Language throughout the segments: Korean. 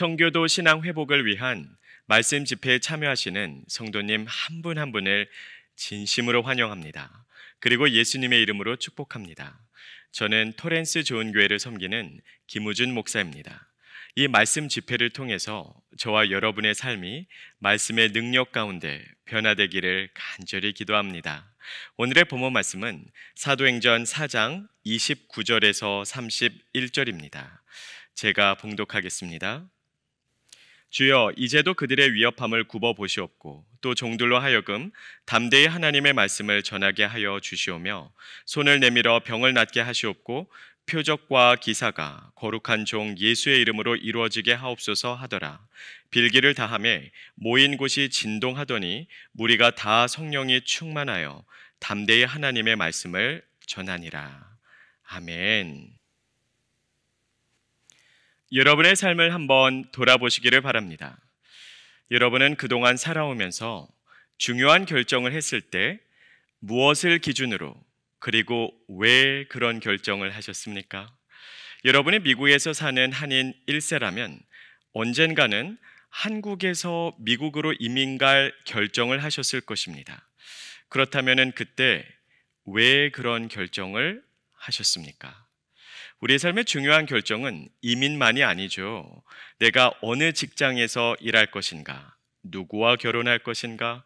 청교도 신앙 회복을 위한 말씀 집회에 참여하시는 성도님 한 분한 한 분을 진심으로 환영합니다. 그리고 예수님의 이름으로 축복합니다. 저는 토렌스 좋은 교회를 섬기는 김우준 목사입니다. 이 말씀 집회를 통해서 저와 여러분의 삶이 말씀의 능력 가운데 변화되기를 간절히 기도합니다. 오늘의 본문 말씀은 사도행전 4장 29절에서 31절입니다. 제가 봉독하겠습니다. 주여 이제도 그들의 위협함을 굽어 보시옵고 또 종들로 하여금 담대히 하나님의 말씀을 전하게 하여 주시오며 손을 내밀어 병을 낫게 하시옵고 표적과 기사가 거룩한 종 예수의 이름으로 이루어지게 하옵소서 하더라. 빌기를 다함에 모인 곳이 진동하더니 무리가 다 성령이 충만하여 담대히 하나님의 말씀을 전하니라. 아멘. 여러분의 삶을 한번 돌아보시기를 바랍니다. 여러분은 그동안 살아오면서 중요한 결정을 했을 때 무엇을 기준으로 그리고 왜 그런 결정을 하셨습니까? 여러분이 미국에서 사는 한인 1세라면 언젠가는 한국에서 미국으로 이민 갈 결정을 하셨을 것입니다. 그렇다면 그때 왜 그런 결정을 하셨습니까? 우리의 삶의 중요한 결정은 이민만이 아니죠. 내가 어느 직장에서 일할 것인가, 누구와 결혼할 것인가,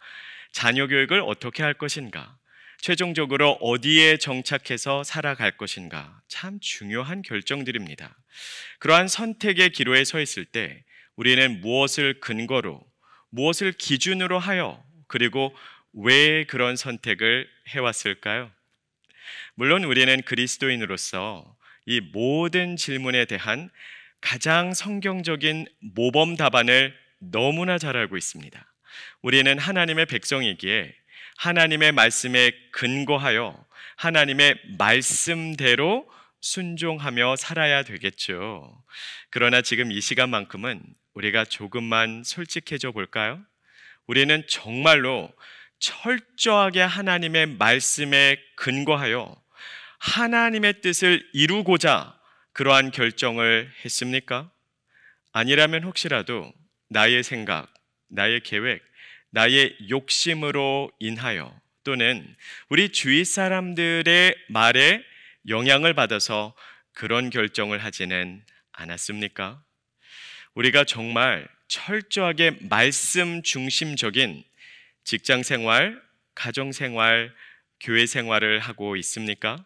자녀 교육을 어떻게 할 것인가, 최종적으로 어디에 정착해서 살아갈 것인가 참 중요한 결정들입니다. 그러한 선택의 기로에 서 있을 때 우리는 무엇을 근거로, 무엇을 기준으로 하여 그리고 왜 그런 선택을 해왔을까요? 물론 우리는 그리스도인으로서 이 모든 질문에 대한 가장 성경적인 모범 답안을 너무나 잘 알고 있습니다. 우리는 하나님의 백성이기에 하나님의 말씀에 근거하여 하나님의 말씀대로 순종하며 살아야 되겠죠. 그러나 지금 이 시간만큼은 우리가 조금만 솔직해져 볼까요? 우리는 정말로 철저하게 하나님의 말씀에 근거하여 하나님의 뜻을 이루고자 그러한 결정을 했습니까? 아니라면 혹시라도 나의 생각, 나의 계획, 나의 욕심으로 인하여 또는 우리 주위 사람들의 말에 영향을 받아서 그런 결정을 하지는 않았습니까? 우리가 정말 철저하게 말씀 중심적인 직장 생활, 가정 생활, 교회 생활을 하고 있습니까?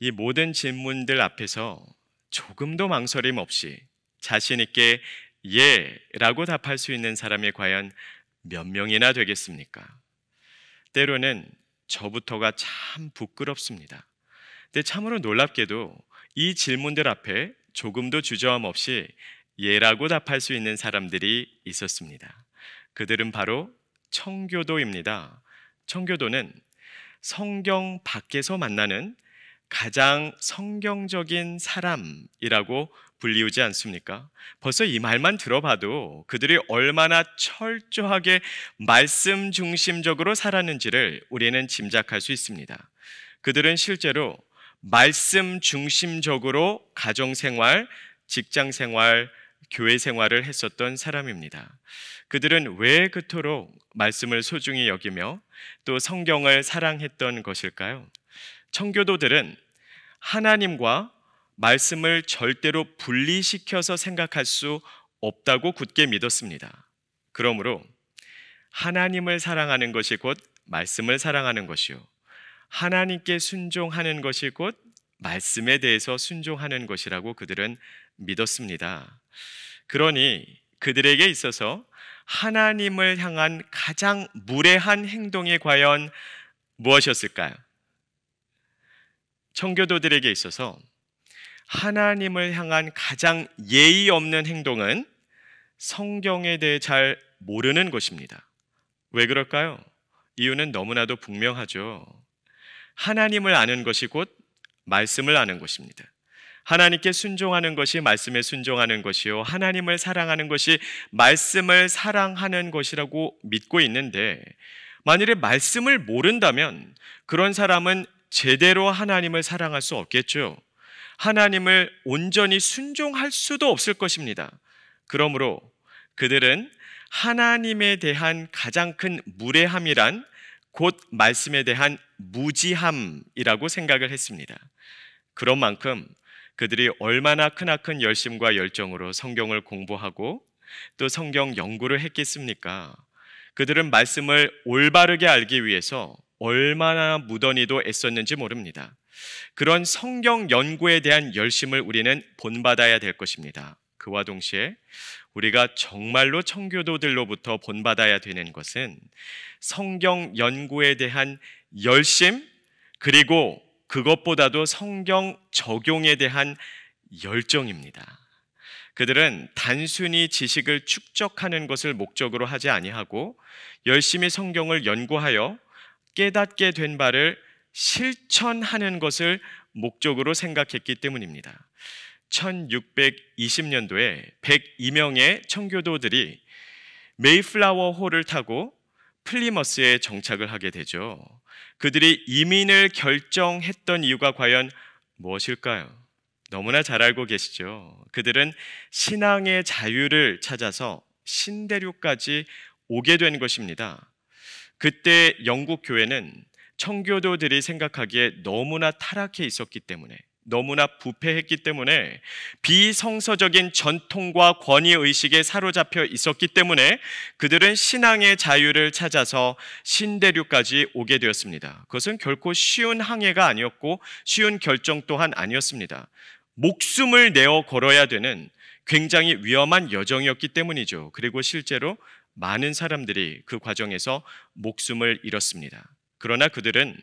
이 모든 질문들 앞에서 조금도 망설임 없이 자신 있게 예라고 답할 수 있는 사람이 과연 몇 명이나 되겠습니까? 때로는 저부터가 참 부끄럽습니다. 근데 참으로 놀랍게도 이 질문들 앞에 조금도 주저함 없이 예라고 답할 수 있는 사람들이 있었습니다. 그들은 바로 청교도입니다. 청교도는 성경 밖에서 만나는 가장 성경적인 사람이라고 불리우지 않습니까? 벌써 이 말만 들어봐도 그들이 얼마나 철저하게 말씀 중심적으로 살았는지를 우리는 짐작할 수 있습니다. 그들은 실제로 말씀 중심적으로 가정 생활, 직장 생활, 교회 생활을 했었던 사람입니다. 그들은 왜 그토록 말씀을 소중히 여기며 또 성경을 사랑했던 것일까요? 청교도들은 하나님과 말씀을 절대로 분리시켜서 생각할 수 없다고 굳게 믿었습니다. 그러므로 하나님을 사랑하는 것이 곧 말씀을 사랑하는 것이요. 하나님께 순종하는 것이 곧 말씀에 대해서 순종하는 것이라고 그들은 믿었습니다. 그러니 그들에게 있어서 하나님을 향한 가장 무례한 행동이 과연 무엇이었을까요? 청교도들에게 있어서 하나님을 향한 가장 예의 없는 행동은 성경에 대해 잘 모르는 것입니다. 왜 그럴까요? 이유는 너무나도 분명하죠. 하나님을 아는 것이 곧 말씀을 아는 것입니다. 하나님께 순종하는 것이 말씀에 순종하는 것이요. 하나님을 사랑하는 것이 말씀을 사랑하는 것이라고 믿고 있는데, 만일에 말씀을 모른다면 그런 사람은 제대로 하나님을 사랑할 수 없겠죠. 하나님을 온전히 순종할 수도 없을 것입니다. 그러므로 그들은 하나님에 대한 가장 큰 무례함이란 곧 말씀에 대한 무지함이라고 생각을 했습니다. 그런 만큼 그들이 얼마나 크나큰 열심과 열정으로 성경을 공부하고 또 성경 연구를 했겠습니까? 그들은 말씀을 올바르게 알기 위해서 얼마나 무던히도 애썼는지 모릅니다. 그런 성경 연구에 대한 열심을 우리는 본받아야 될 것입니다. 그와 동시에 우리가 정말로 청교도들로부터 본받아야 되는 것은 성경 연구에 대한 열심 그리고 그것보다도 성경 적용에 대한 열정입니다. 그들은 단순히 지식을 축적하는 것을 목적으로 하지 아니하고 열심히 성경을 연구하여 깨닫게 된 바를 실천하는 것을 목적으로 생각했기 때문입니다. 1620년도에 102명의 청교도들이 메이플라워 호를 타고 플리머스에 정착을 하게 되죠. 그들이 이민을 결정했던 이유가 과연 무엇일까요? 너무나 잘 알고 계시죠. 그들은 신앙의 자유를 찾아서 신대륙까지 오게 된 것입니다. 그때 영국 교회는 청교도들이 생각하기에 너무나 타락해 있었기 때문에 너무나 부패했기 때문에 비성서적인 전통과 권위 의식에 사로잡혀 있었기 때문에 그들은 신앙의 자유를 찾아서 신대륙까지 오게 되었습니다. 그것은 결코 쉬운 항해가 아니었고 쉬운 결정 또한 아니었습니다. 목숨을 내어 걸어야 되는 굉장히 위험한 여정이었기 때문이죠. 그리고 실제로 많은 사람들이 그 과정에서 목숨을 잃었습니다. 그러나 그들은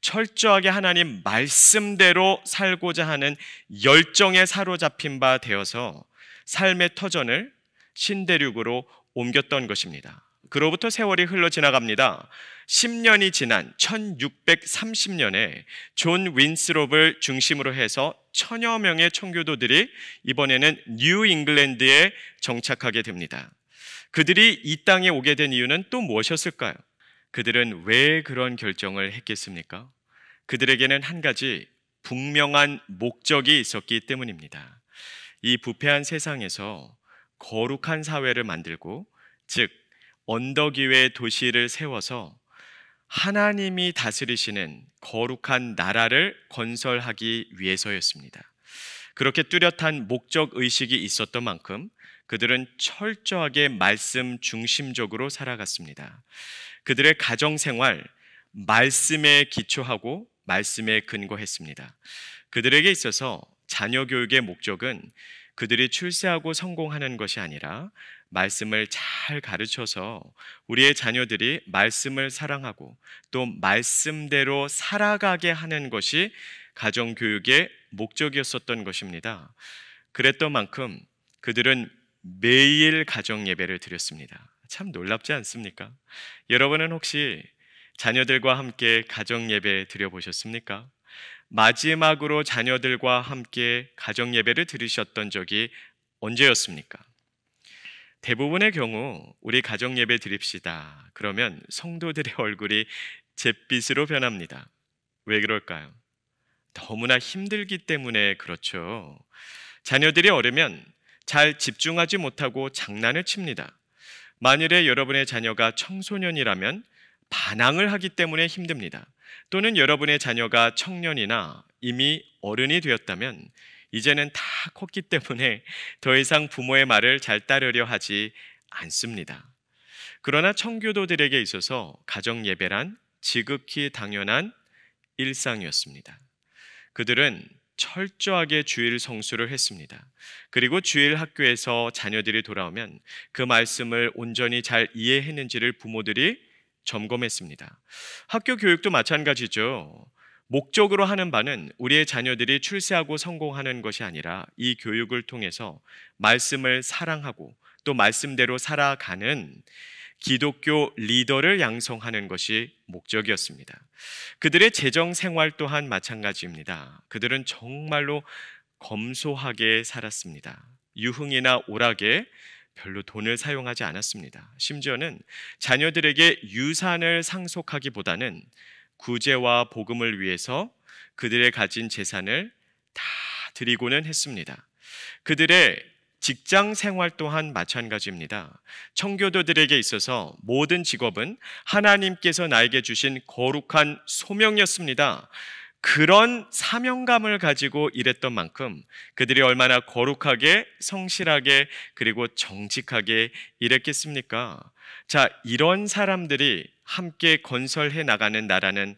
철저하게 하나님 말씀대로 살고자 하는 열정에 사로잡힌 바 되어서 삶의 터전을 신대륙으로 옮겼던 것입니다. 그로부터 세월이 흘러 지나갑니다. 10년이 지난 1630년에 존 윈스롭을 중심으로 해서 천여 명의 청교도들이 이번에는 뉴 잉글랜드에 정착하게 됩니다. 그들이 이 땅에 오게 된 이유는 또 무엇이었을까요? 그들은 왜 그런 결정을 했겠습니까? 그들에게는 한 가지 분명한 목적이 있었기 때문입니다. 이 부패한 세상에서 거룩한 사회를 만들고, 즉, 언덕 위에 도시를 세워서 하나님이 다스리시는 거룩한 나라를 건설하기 위해서였습니다. 그렇게 뚜렷한 목적 의식이 있었던 만큼 그들은 철저하게 말씀 중심적으로 살아갔습니다. 그들의 가정 생활, 말씀에 기초하고 말씀에 근거했습니다. 그들에게 있어서 자녀 교육의 목적은 그들이 출세하고 성공하는 것이 아니라 말씀을 잘 가르쳐서 우리의 자녀들이 말씀을 사랑하고 또 말씀대로 살아가게 하는 것이 가정교육의 목적이었었던 것입니다. 그랬던 만큼 그들은 매일 가정 예배를 드렸습니다. 참 놀랍지 않습니까? 여러분은 혹시 자녀들과 함께 가정 예배 드려보셨습니까? 마지막으로 자녀들과 함께 가정 예배를 드리셨던 적이 언제였습니까? 대부분의 경우 우리 가정 예배 드립시다. 그러면 성도들의 얼굴이 잿빛으로 변합니다. 왜 그럴까요? 너무나 힘들기 때문에 그렇죠. 자녀들이 어리면 잘 집중하지 못하고 장난을 칩니다. 만일에 여러분의 자녀가 청소년이라면 반항을 하기 때문에 힘듭니다. 또는 여러분의 자녀가 청년이나 이미 어른이 되었다면 이제는 다 컸기 때문에 더 이상 부모의 말을 잘 따르려 하지 않습니다. 그러나 청교도들에게 있어서 가정 예배란 지극히 당연한 일상이었습니다. 그들은 철저하게 주일 성수를 했습니다. 그리고 주일 학교에서 자녀들이 돌아오면 그 말씀을 온전히 잘 이해했는지를 부모들이 점검했습니다. 학교 교육도 마찬가지죠. 목적으로 하는 바는 우리의 자녀들이 출세하고 성공하는 것이 아니라 이 교육을 통해서 말씀을 사랑하고 또 말씀대로 살아가는 기독교 리더를 양성하는 것이 목적이었습니다. 그들의 재정 생활 또한 마찬가지입니다. 그들은 정말로 검소하게 살았습니다. 유흥이나 오락에 별로 돈을 사용하지 않았습니다. 심지어는 자녀들에게 유산을 상속하기보다는 구제와 복음을 위해서 그들의 가진 재산을 다 드리고는 했습니다. 그들의 직장 생활 또한 마찬가지입니다. 청교도들에게 있어서 모든 직업은 하나님께서 나에게 주신 거룩한 소명이었습니다. 그런 사명감을 가지고 일했던 만큼 그들이 얼마나 거룩하게, 성실하게, 그리고 정직하게 일했겠습니까? 자, 이런 사람들이 함께 건설해 나가는 나라는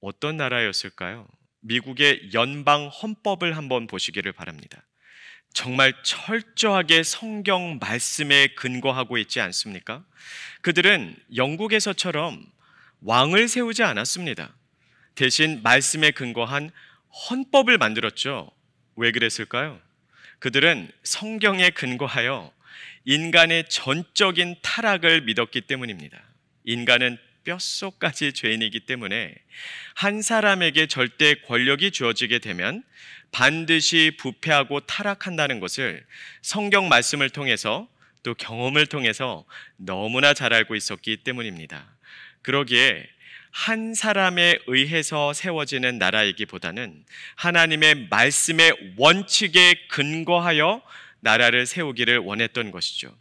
어떤 나라였을까요? 미국의 연방 헌법을 한번 보시기를 바랍니다. 정말 철저하게 성경 말씀에 근거하고 있지 않습니까? 그들은 영국에서처럼 왕을 세우지 않았습니다. 대신 말씀에 근거한 헌법을 만들었죠. 왜 그랬을까요? 그들은 성경에 근거하여 인간의 전적인 타락을 믿었기 때문입니다. 인간은 뼛속까지 죄인이기 때문에 한 사람에게 절대 권력이 주어지게 되면 반드시 부패하고 타락한다는 것을 성경 말씀을 통해서 또 경험을 통해서 너무나 잘 알고 있었기 때문입니다. 그러기에 한 사람에 의해서 세워지는 나라이기보다는 하나님의 말씀의 원칙에 근거하여 나라를 세우기를 원했던 것이죠.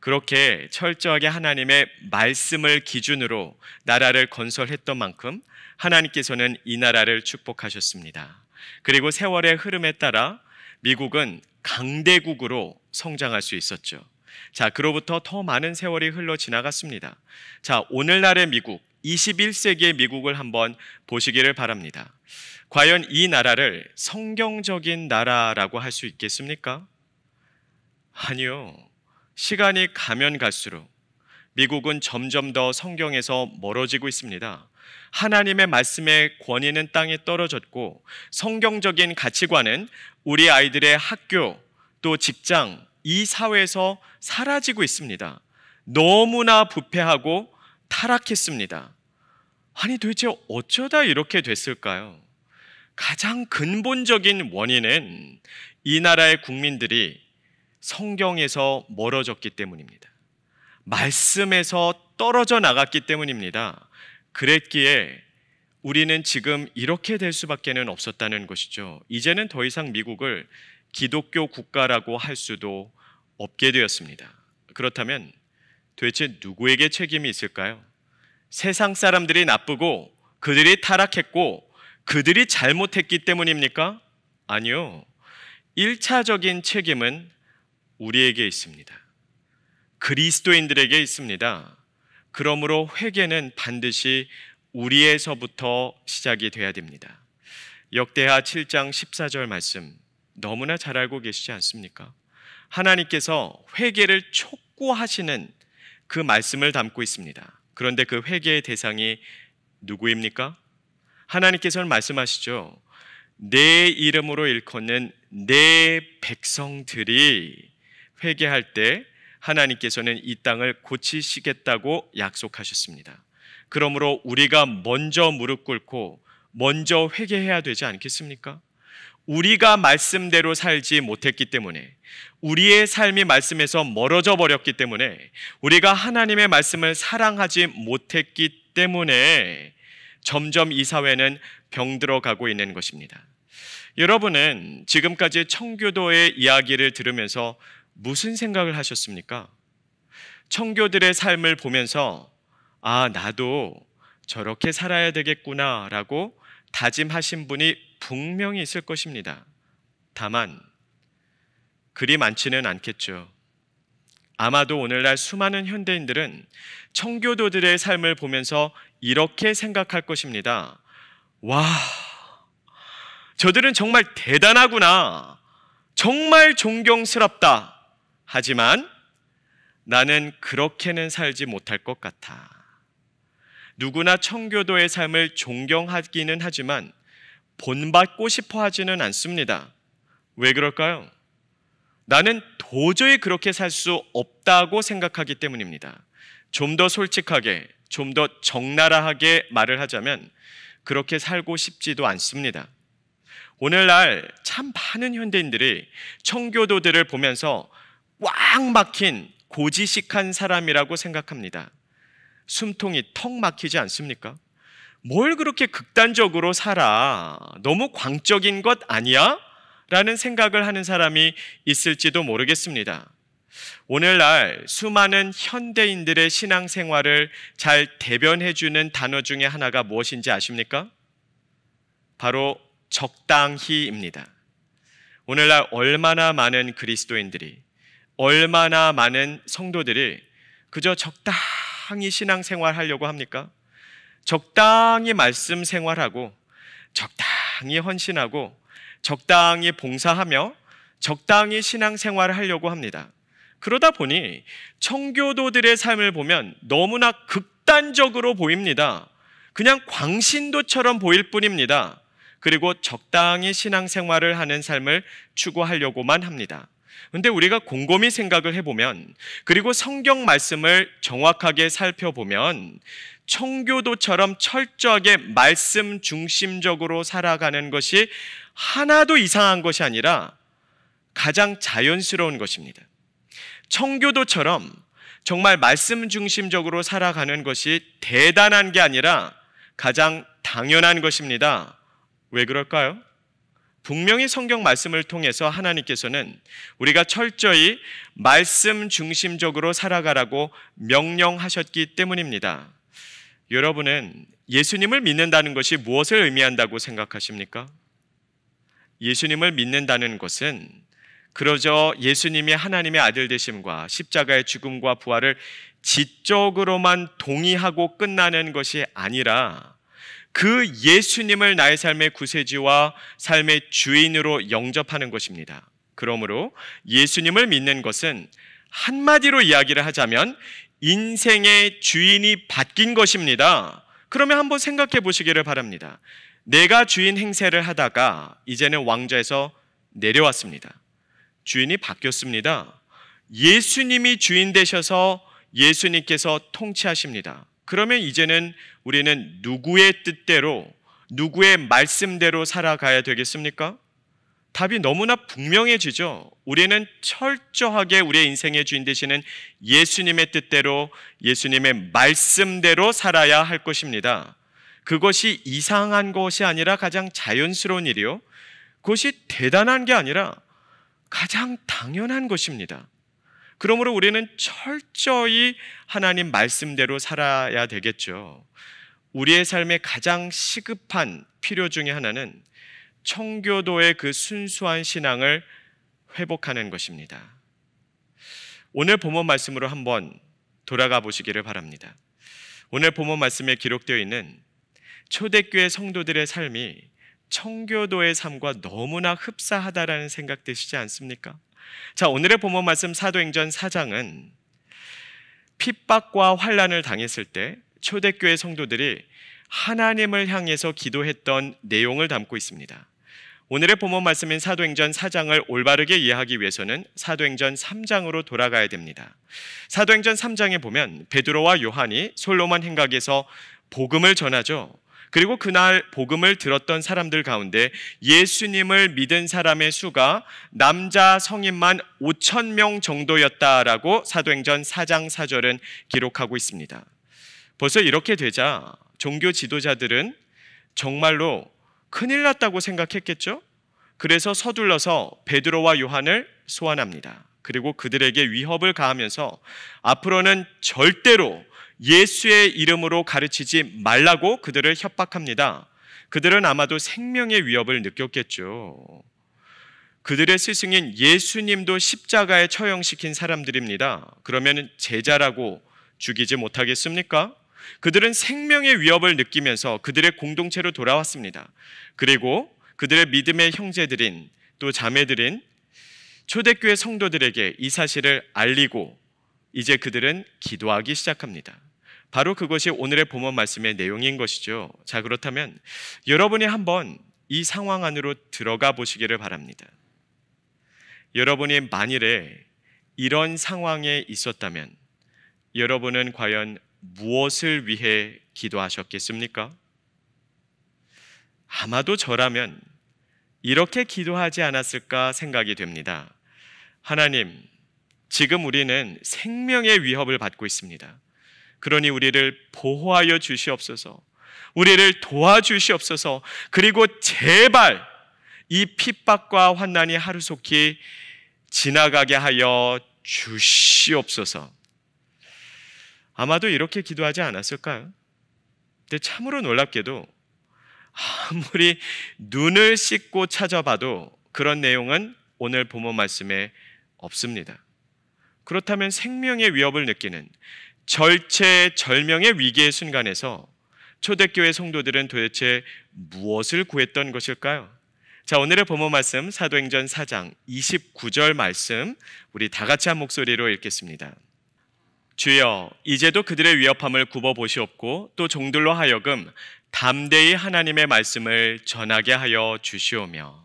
그렇게 철저하게 하나님의 말씀을 기준으로 나라를 건설했던 만큼 하나님께서는 이 나라를 축복하셨습니다. 그리고 세월의 흐름에 따라 미국은 강대국으로 성장할 수 있었죠. 자, 그로부터 더 많은 세월이 흘러 지나갔습니다. 자, 오늘날의 미국, 21세기의 미국을 한번 보시기를 바랍니다. 과연 이 나라를 성경적인 나라라고 할 수 있겠습니까? 아니요. 시간이 가면 갈수록 미국은 점점 더 성경에서 멀어지고 있습니다. 하나님의 말씀의 권위는 땅에 떨어졌고 성경적인 가치관은 우리 아이들의 학교 또 직장 이 사회에서 사라지고 있습니다. 너무나 부패하고 타락했습니다. 아니 도대체 어쩌다 이렇게 됐을까요? 가장 근본적인 원인은 이 나라의 국민들이 성경에서 멀어졌기 때문입니다. 말씀에서 떨어져 나갔기 때문입니다. 그랬기에 우리는 지금 이렇게 될 수밖에는 없었다는 것이죠. 이제는 더 이상 미국을 기독교 국가라고 할 수도 없게 되었습니다. 그렇다면 도대체 누구에게 책임이 있을까요? 세상 사람들이 나쁘고 그들이 타락했고 그들이 잘못했기 때문입니까? 아니요. 1차적인 책임은 우리에게 있습니다. 그리스도인들에게 있습니다. 그러므로 회개는 반드시 우리에서부터 시작이 돼야 됩니다. 역대하 7장 14절 말씀 너무나 잘 알고 계시지 않습니까? 하나님께서 회개를 촉구하시는 그 말씀을 담고 있습니다. 그런데 그 회개의 대상이 누구입니까? 하나님께서는 말씀하시죠. 내 이름으로 일컫는 내 백성들이 회개할 때 하나님께서는 이 땅을 고치시겠다고 약속하셨습니다. 그러므로 우리가 먼저 무릎 꿇고 먼저 회개해야 되지 않겠습니까? 우리가 말씀대로 살지 못했기 때문에 우리의 삶이 말씀에서 멀어져 버렸기 때문에 우리가 하나님의 말씀을 사랑하지 못했기 때문에 점점 이 사회는 병들어 가고 있는 것입니다. 여러분은 지금까지 청교도의 이야기를 들으면서 무슨 생각을 하셨습니까? 청교들의 삶을 보면서 아, 나도 저렇게 살아야 되겠구나라고 다짐하신 분이 분명히 있을 것입니다. 다만, 그리 많지는 않겠죠. 아마도 오늘날 수많은 현대인들은 청교도들의 삶을 보면서 이렇게 생각할 것입니다. 와, 저들은 정말 대단하구나. 정말 존경스럽다. 하지만 나는 그렇게는 살지 못할 것 같아. 누구나 청교도의 삶을 존경하기는 하지만 본받고 싶어 하지는 않습니다. 왜 그럴까요? 나는 도저히 그렇게 살 수 없다고 생각하기 때문입니다. 좀 더 솔직하게, 좀 더 적나라하게 말을 하자면 그렇게 살고 싶지도 않습니다. 오늘날 참 많은 현대인들이 청교도들을 보면서 꽉 막힌 고지식한 사람이라고 생각합니다. 숨통이 턱 막히지 않습니까? 뭘 그렇게 극단적으로 살아? 너무 광적인 것 아니야? 라는 생각을 하는 사람이 있을지도 모르겠습니다. 오늘날 수많은 현대인들의 신앙생활을 잘 대변해주는 단어 중에 하나가 무엇인지 아십니까? 바로 적당히입니다. 오늘날 얼마나 많은 그리스도인들이 얼마나 많은 성도들이 그저 적당히 신앙생활 하려고 합니까? 적당히 말씀 생활하고 적당히 헌신하고 적당히 봉사하며 적당히 신앙생활을 하려고 합니다. 그러다 보니 청교도들의 삶을 보면 너무나 극단적으로 보입니다. 그냥 광신도처럼 보일 뿐입니다. 그리고 적당히 신앙생활을 하는 삶을 추구하려고만 합니다. 근데 우리가 곰곰이 생각을 해보면, 그리고 성경 말씀을 정확하게 살펴보면, 청교도처럼 철저하게 말씀 중심적으로 살아가는 것이 하나도 이상한 것이 아니라 가장 자연스러운 것입니다. 청교도처럼 정말 말씀 중심적으로 살아가는 것이 대단한 게 아니라 가장 당연한 것입니다. 왜 그럴까요? 분명히 성경 말씀을 통해서 하나님께서는 우리가 철저히 말씀 중심적으로 살아가라고 명령하셨기 때문입니다. 여러분은 예수님을 믿는다는 것이 무엇을 의미한다고 생각하십니까? 예수님을 믿는다는 것은 그러저 예수님이 하나님의 아들 되심과 십자가의 죽음과 부활을 지적으로만 동의하고 끝나는 것이 아니라 그 예수님을 나의 삶의 구세주와 삶의 주인으로 영접하는 것입니다. 그러므로 예수님을 믿는 것은 한마디로 이야기를 하자면 인생의 주인이 바뀐 것입니다. 그러면 한번 생각해 보시기를 바랍니다. 내가 주인 행세를 하다가 이제는 왕좌에서 내려왔습니다. 주인이 바뀌었습니다. 예수님이 주인 되셔서 예수님께서 통치하십니다. 그러면 이제는 우리는 누구의 뜻대로, 누구의 말씀대로 살아가야 되겠습니까? 답이 너무나 분명해지죠. 우리는 철저하게 우리의 인생의 주인 되시는 예수님의 뜻대로, 예수님의 말씀대로 살아야 할 것입니다. 그것이 이상한 것이 아니라 가장 자연스러운 일이요. 그것이 대단한 게 아니라 가장 당연한 것입니다. 그러므로 우리는 철저히 하나님 말씀대로 살아야 되겠죠. 우리의 삶에 가장 시급한 필요 중의 하나는 청교도의 그 순수한 신앙을 회복하는 것입니다. 오늘 본문 말씀으로 한번 돌아가 보시기를 바랍니다. 오늘 본문 말씀에 기록되어 있는 초대교회 성도들의 삶이 청교도의 삶과 너무나 흡사하다라는 생각 되시지 않습니까? 자, 오늘의 본문 말씀 사도행전 4장은 핍박과 환란을 당했을 때 초대교회 성도들이 하나님을 향해서 기도했던 내용을 담고 있습니다. 오늘의 본문 말씀인 사도행전 4장을 올바르게 이해하기 위해서는 사도행전 3장으로 돌아가야 됩니다. 사도행전 3장에 보면 베드로와 요한이 솔로만 행각에서 복음을 전하죠. 그리고 그날 복음을 들었던 사람들 가운데 예수님을 믿은 사람의 수가 남자 성인만 5천 명 정도였다라고 사도행전 4장 4절은 기록하고 있습니다. 벌써 이렇게 되자 종교 지도자들은 정말로 큰일 났다고 생각했겠죠? 그래서 서둘러서 베드로와 요한을 소환합니다. 그리고 그들에게 위협을 가하면서 앞으로는 절대로 예수의 이름으로 가르치지 말라고 그들을 협박합니다. 그들은 아마도 생명의 위협을 느꼈겠죠. 그들의 스승인 예수님도 십자가에 처형시킨 사람들입니다. 그러면 제자라고 죽이지 못하겠습니까? 그들은 생명의 위협을 느끼면서 그들의 공동체로 돌아왔습니다. 그리고 그들의 믿음의 형제들인 또 자매들인 초대교회 성도들에게 이 사실을 알리고 이제 그들은 기도하기 시작합니다. 바로 그것이 오늘의 본문 말씀의 내용인 것이죠. 자, 그렇다면 여러분이 한번 이 상황 안으로 들어가 보시기를 바랍니다. 여러분이 만일에 이런 상황에 있었다면 여러분은 과연 무엇을 위해 기도하셨겠습니까? 아마도 저라면 이렇게 기도하지 않았을까 생각이 됩니다. 하나님, 지금 우리는 생명의 위협을 받고 있습니다. 그러니 우리를 보호하여 주시옵소서. 우리를 도와주시옵소서. 그리고 제발 이 핍박과 환난이 하루속히 지나가게 하여 주시옵소서. 아마도 이렇게 기도하지 않았을까요? 근데 참으로 놀랍게도 아무리 눈을 씻고 찾아봐도 그런 내용은 오늘 보모 말씀에 없습니다. 그렇다면 생명의 위협을 느끼는 절체절명의 위기의 순간에서 초대교회 성도들은 도대체 무엇을 구했던 것일까요? 자, 오늘의 본문 말씀 사도행전 4장 29절 말씀 우리 다 같이 한 목소리로 읽겠습니다. 주여, 이제도 그들의 위협함을 굽어 보시옵고 또 종들로 하여금 담대히 하나님의 말씀을 전하게 하여 주시오며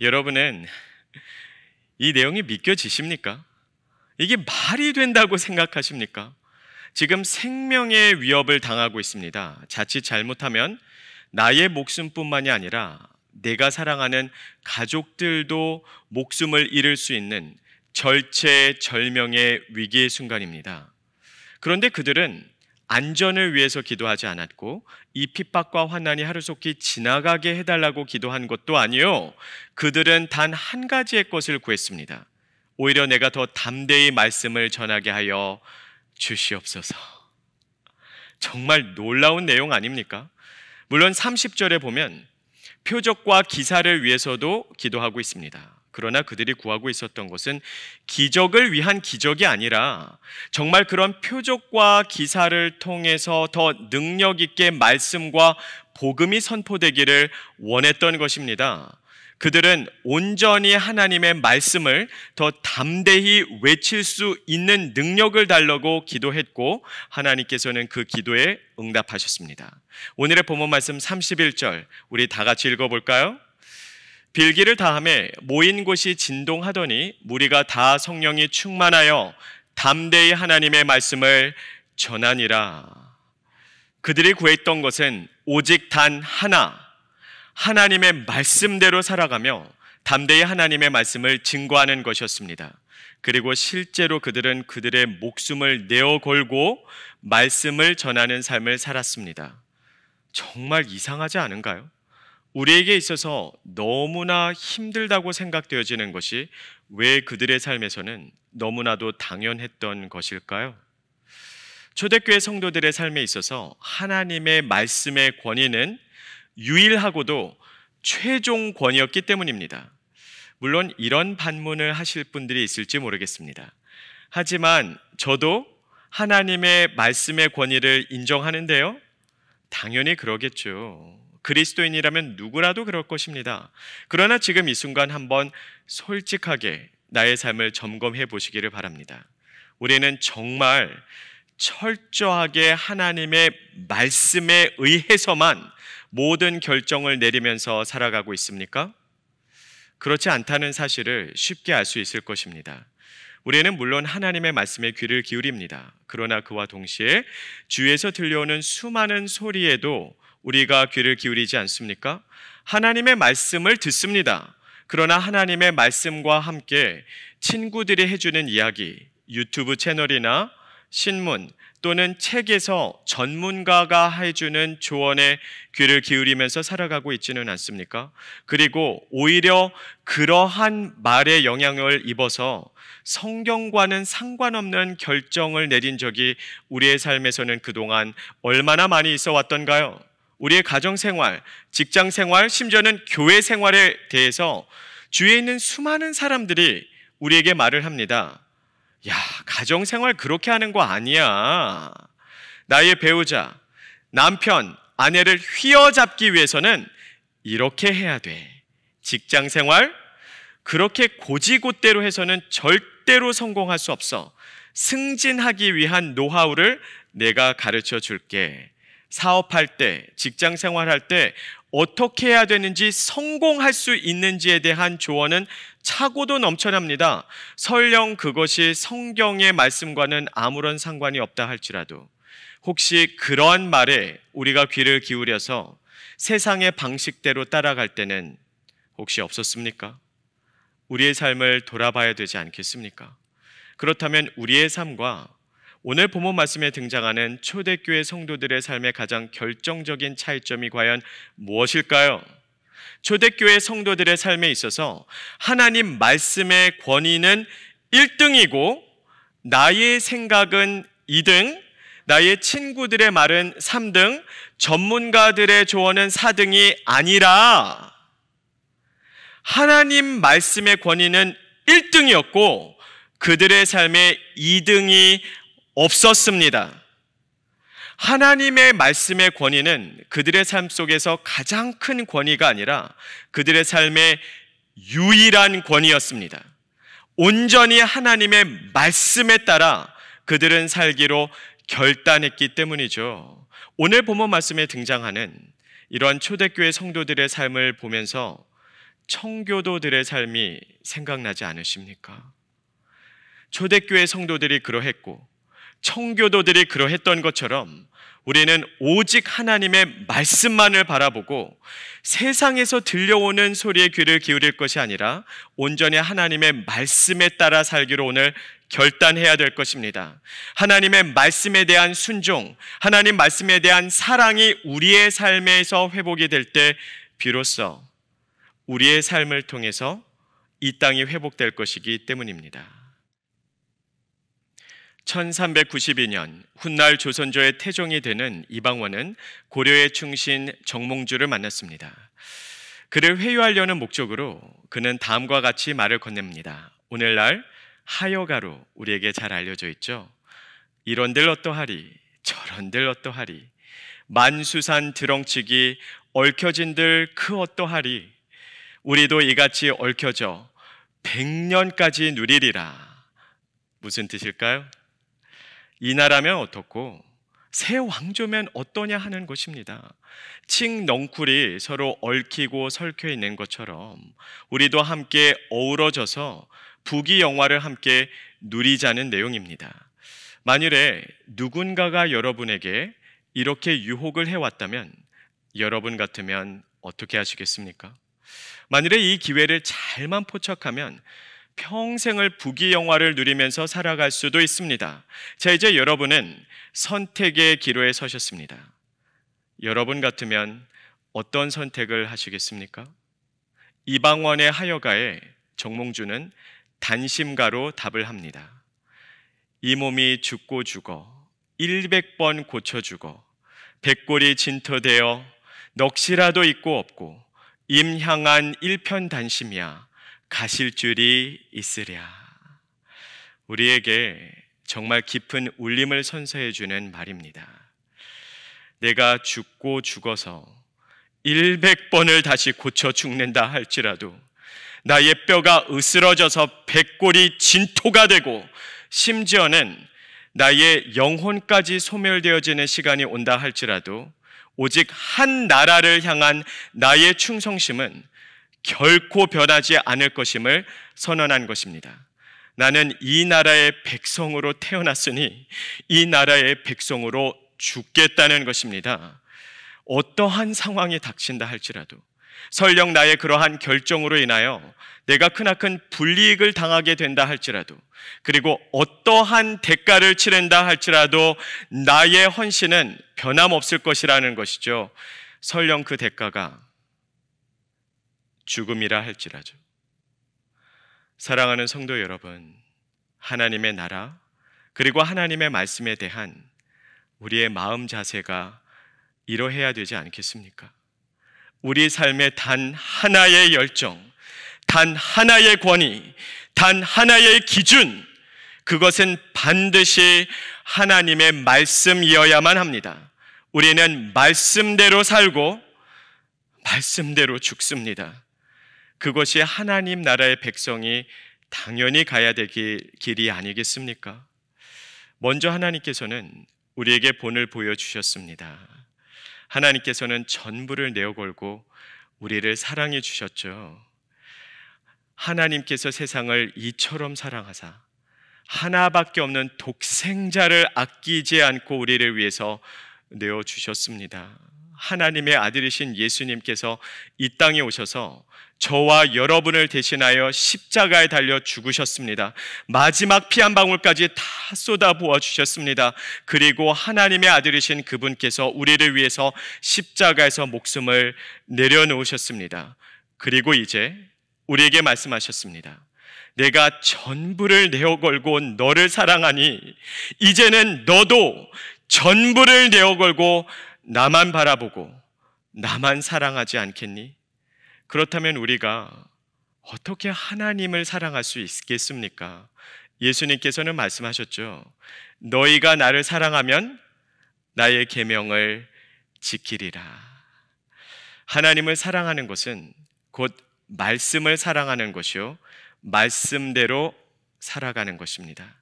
여러분은 이 내용이 믿겨지십니까? 이게 말이 된다고 생각하십니까? 지금 생명의 위협을 당하고 있습니다. 자칫 잘못하면 나의 목숨뿐만이 아니라 내가 사랑하는 가족들도 목숨을 잃을 수 있는 절체절명의 위기의 순간입니다. 그런데 그들은 안전을 위해서 기도하지 않았고 이 핍박과 환난이 하루속히 지나가게 해달라고 기도한 것도 아니요. 그들은 단 한 가지의 것을 구했습니다. 오히려 내가 더 담대히 말씀을 전하게 하여 주시옵소서. 정말 놀라운 내용 아닙니까? 물론 30절에 보면 표적과 기사를 위해서도 기도하고 있습니다. 그러나 그들이 구하고 있었던 것은 기적을 위한 기적이 아니라 정말 그런 표적과 기사를 통해서 더 능력 있게 말씀과 복음이 선포되기를 원했던 것입니다. 그들은 온전히 하나님의 말씀을 더 담대히 외칠 수 있는 능력을 달라고 기도했고 하나님께서는 그 기도에 응답하셨습니다. 오늘의 본문 말씀 31절 우리 다 같이 읽어 볼까요? 빌기를 다함에 모인 곳이 진동하더니 무리가 다 성령이 충만하여 담대히 하나님의 말씀을 전하니라. 그들이 구했던 것은 오직 단 하나 하나님의 말씀대로 살아가며 담대히 하나님의 말씀을 증거하는 것이었습니다. 그리고 실제로 그들은 그들의 목숨을 내어 걸고 말씀을 전하는 삶을 살았습니다. 정말 이상하지 않은가요? 우리에게 있어서 너무나 힘들다고 생각되어지는 것이 왜 그들의 삶에서는 너무나도 당연했던 것일까요? 초대교회 성도들의 삶에 있어서 하나님의 말씀의 권위는 유일하고도 최종 권이었기 때문입니다. 물론 이런 반문을 하실 분들이 있을지 모르겠습니다. 하지만 저도 하나님의 말씀의 권위를 인정하는데요. 당연히 그러겠죠. 그리스도인이라면 누구라도 그럴 것입니다. 그러나 지금 이 순간 한번 솔직하게 나의 삶을 점검해 보시기를 바랍니다. 우리는 정말 철저하게 하나님의 말씀에 의해서만 모든 결정을 내리면서 살아가고 있습니까? 그렇지 않다는 사실을 쉽게 알 수 있을 것입니다. 우리는 물론 하나님의 말씀에 귀를 기울입니다. 그러나 그와 동시에 주에서 들려오는 수많은 소리에도 우리가 귀를 기울이지 않습니까? 하나님의 말씀을 듣습니다. 그러나 하나님의 말씀과 함께 친구들이 해주는 이야기, 유튜브 채널이나 신문 또는 책에서 전문가가 해주는 조언에 귀를 기울이면서 살아가고 있지는 않습니까? 그리고 오히려 그러한 말의 영향을 입어서 성경과는 상관없는 결정을 내린 적이 우리의 삶에서는 그동안 얼마나 많이 있어 왔던가요? 우리의 가정 생활, 직장 생활, 심지어는 교회 생활에 대해서 주위에 있는 수많은 사람들이 우리에게 말을 합니다. 야, 가정생활 그렇게 하는 거 아니야. 나의 배우자, 남편, 아내를 휘어잡기 위해서는 이렇게 해야 돼. 직장생활, 그렇게 고지고대로 해서는 절대로 성공할 수 없어. 승진하기 위한 노하우를 내가 가르쳐 줄게. 사업할 때, 직장 생활할 때 어떻게 해야 되는지 성공할 수 있는지에 대한 조언은 차고도 넘쳐납니다. 설령 그것이 성경의 말씀과는 아무런 상관이 없다 할지라도 혹시 그러한 말에 우리가 귀를 기울여서 세상의 방식대로 따라갈 때는 혹시 없었습니까? 우리의 삶을 돌아봐야 되지 않겠습니까? 그렇다면 우리의 삶과 오늘 본문 말씀에 등장하는 초대교회 성도들의 삶의 가장 결정적인 차이점이 과연 무엇일까요? 초대교회 성도들의 삶에 있어서 하나님 말씀의 권위는 1등이고 나의 생각은 2등, 나의 친구들의 말은 3등, 전문가들의 조언은 4등이 아니라 하나님 말씀의 권위는 1등이었고 그들의 삶에 2등이 없었습니다. 하나님의 말씀의 권위는 그들의 삶 속에서 가장 큰 권위가 아니라 그들의 삶의 유일한 권위였습니다. 온전히 하나님의 말씀에 따라 그들은 살기로 결단했기 때문이죠. 오늘 본문 말씀에 등장하는 이러한 초대교회 성도들의 삶을 보면서 청교도들의 삶이 생각나지 않으십니까? 초대교회 성도들이 그러했고 청교도들이 그러했던 것처럼 우리는 오직 하나님의 말씀만을 바라보고 세상에서 들려오는 소리에 귀를 기울일 것이 아니라 온전히 하나님의 말씀에 따라 살기로 오늘 결단해야 될 것입니다. 하나님의 말씀에 대한 순종, 하나님 말씀에 대한 사랑이 우리의 삶에서 회복이 될 때 비로소 우리의 삶을 통해서 이 땅이 회복될 것이기 때문입니다. 1392년 훗날 조선조의 태종이 되는 이방원은 고려의 충신 정몽주를 만났습니다. 그를 회유하려는 목적으로 그는 다음과 같이 말을 건넵니다. 오늘날 하여가로 우리에게 잘 알려져 있죠. 이런들 어떠하리 저런들 어떠하리 만수산 드렁치기 얽혀진들 그 어떠하리 우리도 이같이 얽혀져 백년까지 누리리라 무슨 뜻일까요? 이 나라면 어떻고 새 왕조면 어떠냐 하는 것입니다. 칡넝쿨이 서로 얽히고 설켜 있는 것처럼 우리도 함께 어우러져서 부귀 영화를 함께 누리자는 내용입니다. 만일에 누군가가 여러분에게 이렇게 유혹을 해왔다면 여러분 같으면 어떻게 하시겠습니까? 만일에 이 기회를 잘만 포착하면 평생을 부귀영화를 누리면서 살아갈 수도 있습니다. 자, 이제 여러분은 선택의 기로에 서셨습니다. 여러분 같으면 어떤 선택을 하시겠습니까? 이방원의 하여가에 정몽주는 단심가로 답을 합니다. 이 몸이 죽고 죽어 100번 고쳐 죽어 백골이 진터되어 넋이라도 있고 없고 임향한 일편단심이야 가실 줄이 있으랴. 우리에게 정말 깊은 울림을 선사해 주는 말입니다. 내가 죽고 죽어서 100번을 다시 고쳐 죽는다 할지라도 나의 뼈가 으스러져서 백골이 진토가 되고 심지어는 나의 영혼까지 소멸되어지는 시간이 온다 할지라도 오직 한 나라를 향한 나의 충성심은 결코 변하지 않을 것임을 선언한 것입니다. 나는 이 나라의 백성으로 태어났으니 이 나라의 백성으로 죽겠다는 것입니다. 어떠한 상황이 닥친다 할지라도 설령 나의 그러한 결정으로 인하여 내가 크나큰 불이익을 당하게 된다 할지라도 그리고 어떠한 대가를 치른다 할지라도 나의 헌신은 변함없을 것이라는 것이죠. 설령 그 대가가 죽음이라 할지라죠 사랑하는 성도 여러분, 하나님의 나라 그리고 하나님의 말씀에 대한 우리의 마음 자세가 이러해야 되지 않겠습니까? 우리 삶의 단 하나의 열정, 단 하나의 권위, 단 하나의 기준, 그것은 반드시 하나님의 말씀이어야만 합니다. 우리는 말씀대로 살고 말씀대로 죽습니다. 그것이 하나님 나라의 백성이 당연히 가야 될 길이 아니겠습니까? 먼저 하나님께서는 우리에게 본을 보여주셨습니다. 하나님께서는 전부를 내어 걸고 우리를 사랑해 주셨죠. 하나님께서 세상을 이처럼 사랑하사 하나밖에 없는 독생자를 아끼지 않고 우리를 위해서 내어 주셨습니다. 하나님의 아들이신 예수님께서 이 땅에 오셔서 저와 여러분을 대신하여 십자가에 달려 죽으셨습니다. 마지막 피한 방울까지 다 쏟아 부어 주셨습니다. 그리고 하나님의 아들이신 그분께서 우리를 위해서 십자가에서 목숨을 내려놓으셨습니다. 그리고 이제 우리에게 말씀하셨습니다. 내가 전부를 내어 걸고 너를 사랑하니 이제는 너도 전부를 내어 걸고 나만 바라보고 나만 사랑하지 않겠니? 그렇다면 우리가 어떻게 하나님을 사랑할 수 있겠습니까? 예수님께서는 말씀하셨죠. 너희가 나를 사랑하면 나의 계명을 지키리라. 하나님을 사랑하는 것은 곧 말씀을 사랑하는 것이요 말씀대로 살아가는 것입니다.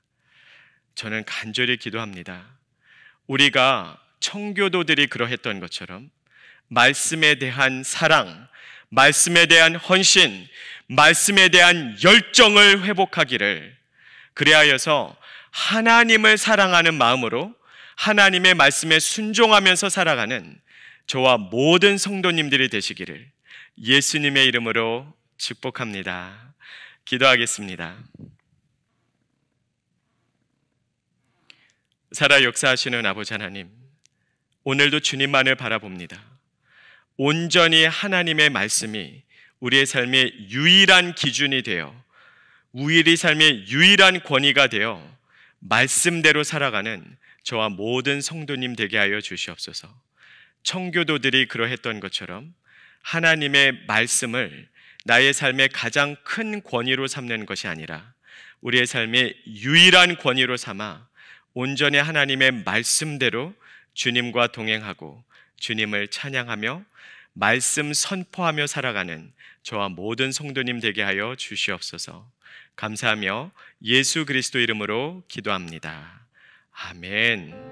저는 간절히 기도합니다. 우리가 청교도들이 그러했던 것처럼 말씀에 대한 사랑, 말씀에 대한 헌신, 말씀에 대한 열정을 회복하기를 그리하여서 하나님을 사랑하는 마음으로 하나님의 말씀에 순종하면서 살아가는 저와 모든 성도님들이 되시기를 예수님의 이름으로 축복합니다. 기도하겠습니다. 살아 역사하시는 아버지 하나님, 오늘도 주님만을 바라봅니다. 온전히 하나님의 말씀이 우리의 삶의 유일한 기준이 되어 우리의 삶의 유일한 권위가 되어 말씀대로 살아가는 저와 모든 성도님 되게 하여 주시옵소서. 청교도들이 그러했던 것처럼 하나님의 말씀을 나의 삶의 가장 큰 권위로 삼는 것이 아니라 우리의 삶의 유일한 권위로 삼아 온전히 하나님의 말씀대로 주님과 동행하고 주님을 찬양하며 말씀 선포하며 살아가는 저와 모든 성도님 되게 하여 주시옵소서. 감사하며 예수 그리스도 이름으로 기도합니다. 아멘.